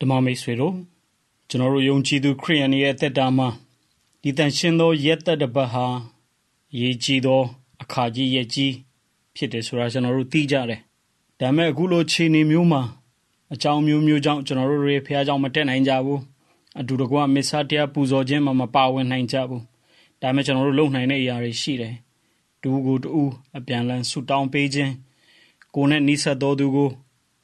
ဓမ္မမိတ်ဆွေတို့ကျွန်တော်တို့ယုံကြည်သူ ခရိယန်ရဲ့တက်တာမှာဒီတန်ရှင်းသောရက်သက်တပတ်ဟာရေးကြည်သော အခါကြီးရက်ကြီးဖြစ်တယ်ဆိုတာကျွန်တော်တို့သိကြတယ်။ဒါမဲ့အခုလိုခြေနေမျိုးမှာအကြောင်းမျိုးမျိုးကြောင့်ကျွန်တော်တို့တွေဖះเจ้าမတက်နိုင်ကြဘူး။အတူတကွမစ္ဆာတရားပူဇော်ခြင်းမှာမပါဝင်နိုင်ကြဘူး။ဒါမဲ့ကျွန်တော်တို့လုပ်နိုင်တဲ့အရာတွေရှိတယ်။တူကိုတူအပြန်လန်ဆူတောင်းပေးခြင်းကိုနဲ့နီးစပ်တော်သူကို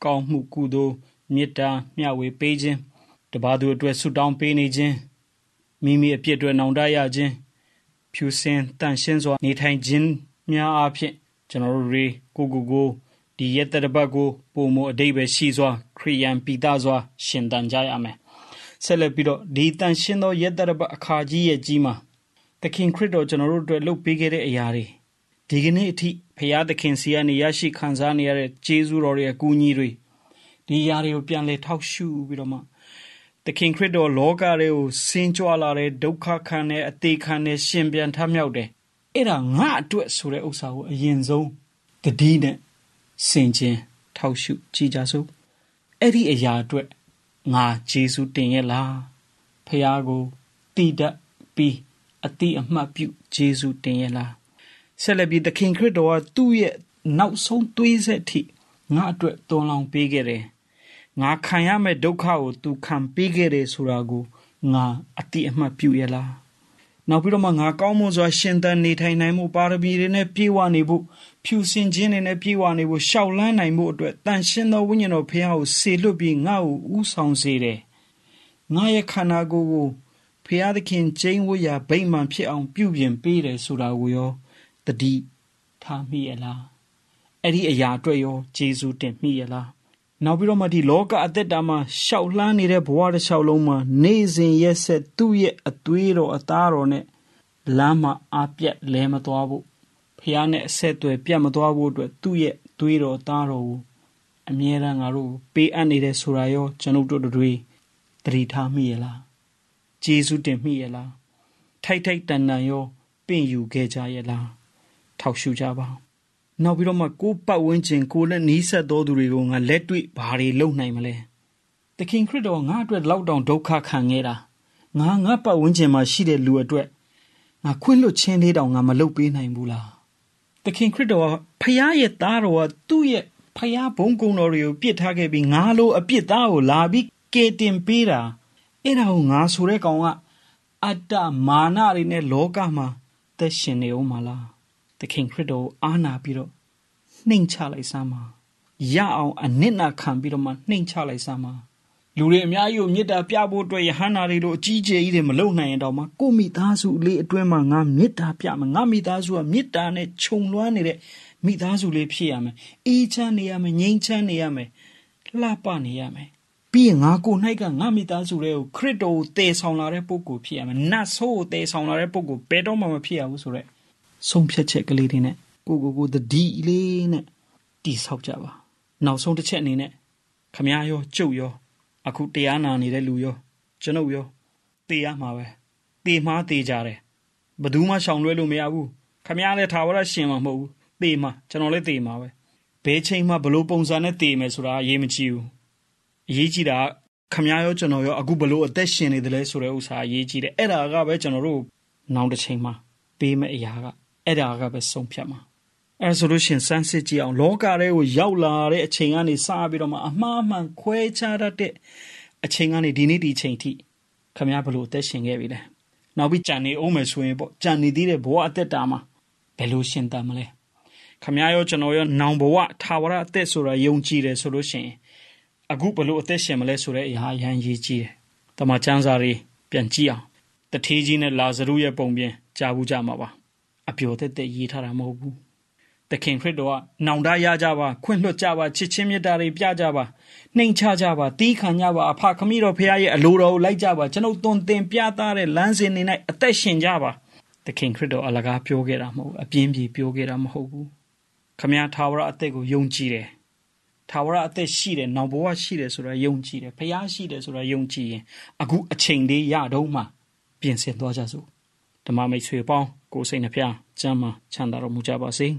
ကောင်းမှုကုသိုလ်မေတ္တာမျှဝေပေးခြင်းတပါသူအတွက်ဆုတောင်းပေးနေခြင်းမိမိအပြစ်အတွက်နောင်တရခြင်းဖြူစင်တန်ရှင်းစွာနေထိုင်ခြင်းများအားဖြင့်ကျွန်တော်တို့တွေကိုကိုကိုဒီရတဲ့ဘက်ကိုပုံမအတိပဲရှိစွာ ခရိယံပိသားစွာ ရှင်တန်ကြရမယ်ဆက်လက်ပြီးတော့ဒီတန်ရှင်းသောရတဲ့ဘက်အခါကြီးရဲ့ကြီးမှာသခင်ခရစ်တော်ကျွန်တော်တို့အတွက်လုပ်ပေးခဲ့တဲ့အရာတွေဒီကနေ့အထိဖရာသခင်စီကနေရရှိခံစားနေရတဲ့ကျေးဇူးတော်ရဲ့အကူအညီတွေဒီຢာတွေကိုပြန်လဲထောက်ရှုပြီးတော့မှသခင်ခရစ်တော်လောကတွေကိုဆင်းကြွလာတဲ့ဒုက္ခခံတဲ့အသေးခံတဲ့ရှင်ပြန်ထမြောက်တယ်အဲ့ဒါငါအတွက်ဆိုတဲ့ဥစ္စာကိုအရင်ဆုံးတတိနဲ့စင်ချင်းထောက်ရှုကြည်ကြစို့အဲ့ဒီအရာအတွက်ငါဂျေစုတင်ရဲ့လားဖះကိုတိတက်ပြီးအတိအမှတ်ပြုဂျေစုတင်ရဲ့လားဆက်လက်ပြီးသခင်ခရစ်တော်ကသူ့ရဲ့နောက်ဆုံးသွေးဆက်ထိငါအတွက်သွန်လောင်ပေးခဲ့တယ်ငါခံရမယ့်ဒုက္ခကို तू ခံပေးခဲ့တယ်ဆိုတာကိုငါအတိအမှတ်ပြုရလားနောက်ပြီးတော့မှငါကောင်းမွန်စွာရှင်သန်နေထိုင်နိုင်မှုပါရမီတွေနဲ့ပြည့်ဝနေဖို့ဖြူစင်ခြင်းတွေနဲ့ပြည့်ဝနေဖို့ရှောက်လန်းနိုင်မှုအတွက်တန်ရှင်သောဝိညာဉ်တော်ဖခင်ကိုစေလွတ်ပြီးငါ့ကိုဥဆောင်စေတယ်ငါရဲ့ခန္ဓာကိုယ်ကိုဖခင်သခင်ကျင်းဝတ်ရာဗိမ္မာန်ဖြစ်အောင်ပြုပြင်ပေးတယ်ဆိုတာကိုရောတတိထားမိရလားအဲ့ဒီအရာအတွက်ရောယေရှုတင်မိရလားနောက်ပြီးတော့မှဒီလောကအသက်တာမှာရှောက်လှမ်းနေတဲ့ဘဝတစ်လျှောက်လုံးမှာနေစဉ်ရက်ဆက်သူ့ရဲ့အသွေးတော်အသားတော်နဲ့လမ်းမှာအပြတ်လဲမသွားဖို့ဖះနဲ့အဆက်အသွယ်ပြတ်မသွားဖို့အတွက်သူ့ရဲ့သွေးတော်အသားတော်ကိုအမြဲတမ်းငါတို့ပေးအပ်နေတဲ့ဆိုတာရောကျွန်ုပ်တို့တွေသတိထားမိရလားဂျေစုတင်မိရလားထိုက်ထိုက်တန်တန်ရောပင့်ယူခဲ့ကြရလားထောက်ရှုကြပါနောက်ပြီးတော့မှကိုပတ်ဝန်းကျင်ကိုနဲ့နီးစပ်သောသူတွေကိုငါလက်တွေ့ဘာတွေလုပ်နိုင်မလဲသခင်ခရစ်တော်ငါအတွက်လောက်တောင်ဒုက္ခခံခဲ့တာငါငါပတ်ဝန်းကျင်မှာရှိတဲ့လူအတွက်ငါခွင့်လွတ်ခြင်းလေးတောင်ငါမလုပ်ပေးနိုင်ဘူးလားသခင်ခရစ်တော်ဖခင်ရဲ့သားတော်ကသူ့ရဲ့ဖခင်ဘုန်းကုံတော်တွေကိုပြစ်ထားခဲ့ပြီးငါလို အပြစ်သားကိုလာပြီးကယ်တင်ပေးတာအဲ့ဒါကိုငါဆိုတဲ့ကောင်ကအတ္တမာနတွေနဲ့လောကမှာသက်ရှင်နေဦးမှာလားခင်ခရစ်တော်အာနာပြီးတော့နှိမ်ချလိုက်စမ်းပါရအောင်အနစ်နာခံပြီးတော့မှနှိမ်ချလိုက်စမ်းပါလူတွေအများကြီးကိုမေတ္တာပြဖို့အတွက်ယဟန္တာတွေတို့အကြီးကြီးတွေမလုံနိုင်ရင်တော့မှကိုမိသားစုလေးအတွင်းမှာငါမေတ္တာပြမယ်ငါမိသားစုကမေတ္တာနဲ့ခြုံလွှမ်းနေတဲ့မိသားစုလေးဖြစ်ရမယ်အေးချမ်းနေရမယ်ငြိမ်ချမ်းနေရမယ်လှပနေရမယ်ပြီးရင်ငါကို၌ကငါမိသားစုတွေကိုခရစ်တော်ကိုတည်ဆောင်လာတဲ့ပုဂ္ဂိုလ်ဖြစ်ရမယ်နတ်ဆိုးကိုတည်ဆောင်လာတဲ့ပုဂ္ဂိုလ်ဘယ်တော့မှမဖြစ်ရဘူးဆိုတော့ဆုံးဖြတ်ချက်ကလေးတွေနဲ့ကိုကိုကိုတတိလေးနဲ့တိဆောက်ကြပါနောက်ဆုံးတစ်ချက်အနေနဲ့ခမရရောကျုပ်ရော အခုတရားနာနေတဲ့လူရော ကျွန်ုပ်ရောတေရမှာပဲတေမှားတေကြတယ်ဘသူမှရှောင်လွဲလို့မရဘူးခမရလည်းထာဝရရှင်မှာမဟုတ်ဘူးတေမှာကျွန်တော်လည်းတေမှာပဲဘဲချိန်မှဘလို့ပုံစံနဲ့တေမယ်ဆိုတာအရေးမကြီးဘူးအရေးကြီးတာခမရရောကျွန်တော်ရောအခုဘလို့အသက်ရှင်နေတယ်လဲဆိုတဲ့ဥစ္စာအရေးကြီးတယ်အဲ့ဒါကပဲကျွန်တော်တို့နောက်တစ်ချိန်မှာပေးမယ့်အရာကအဲ့ဒါကပဲဆုံးဖြတ်မှာအဲဆိုလို့ရှင်စမ်းစစ်ကြည့်အောင်လောကထဲကိုရောက်လာတဲ့အချိန်ကနေစပြီးတော့မှအမှားမှန်ခွဲခြားတတ်တဲ့အချိန်ကနေဒီနေ့ဒီချိန်ထိခမရဘလို့အသက်ရှင်ခဲ့ပြီလဲနောက်ပြီးကြံနေအောင်မယ်ဆိုရင်ပေါ့ကြံနေသေးတဲ့ဘဝအသက်တာမှာဘယ်လိုရှင်သန်မလဲခမရရောကျွန်တော်ရောနောင်ဘဝထာဝရအသက်ဆိုတာယုံကြည်တယ်ဆိုလို့ရှင်အခုဘလို့အသက်ရှင်မလဲဆိုတဲ့အရာရန်ရေးကြည့်တယ်တမချန်းစာတွေပြန်ကြည့်အောင်တထေးကြီးနဲ့လာဇရုရဲ့ပုံပြင်ကြားဘူးကြမှာပါအပျော်သက်သက်ရေးထားတာမဟုတ်ဘူး။သခင်ခရစ်တော်ကနောင်တရကြပါခွင့်လွှတ်ကြပါချစ်ချင်းမေတ္တာတွေပြကြပါနှိမ်ချကြပါတီးခံကြပါအဖခမည်းတော်ဖခင်ရဲ့အလိုတော်ကိုလိုက်ကြပါကျွန်ုပ်သွန်သင်ပြသတဲ့လမ်းစဉ်တွေ၌အသက်ရှင်ကြပါသခင်ခရစ်တော်အလကားပြောခဲ့တာမဟုတ်အပြင်းပြေပြောခဲ့တာမဟုတ်ဘူး။ခမည်းထာဝရအသက်ကိုယုံကြည်တယ်ထာဝရအသက်ရှိတယ်နောင်ဘဝရှိတယ်ဆိုတာယုံကြည်တယ်ဖះရှိတယ်ဆိုတာယုံကြည်ရင်အခုအချိန်လေးရတော့မှပြင်ဆင်သွားကြစို့ဓမ္မမိတ်ဆွေပေါင်းကိုယ်စိတ်နှဖျားကျမ်းမာချမ်းသာတော်မူကြပါစေ။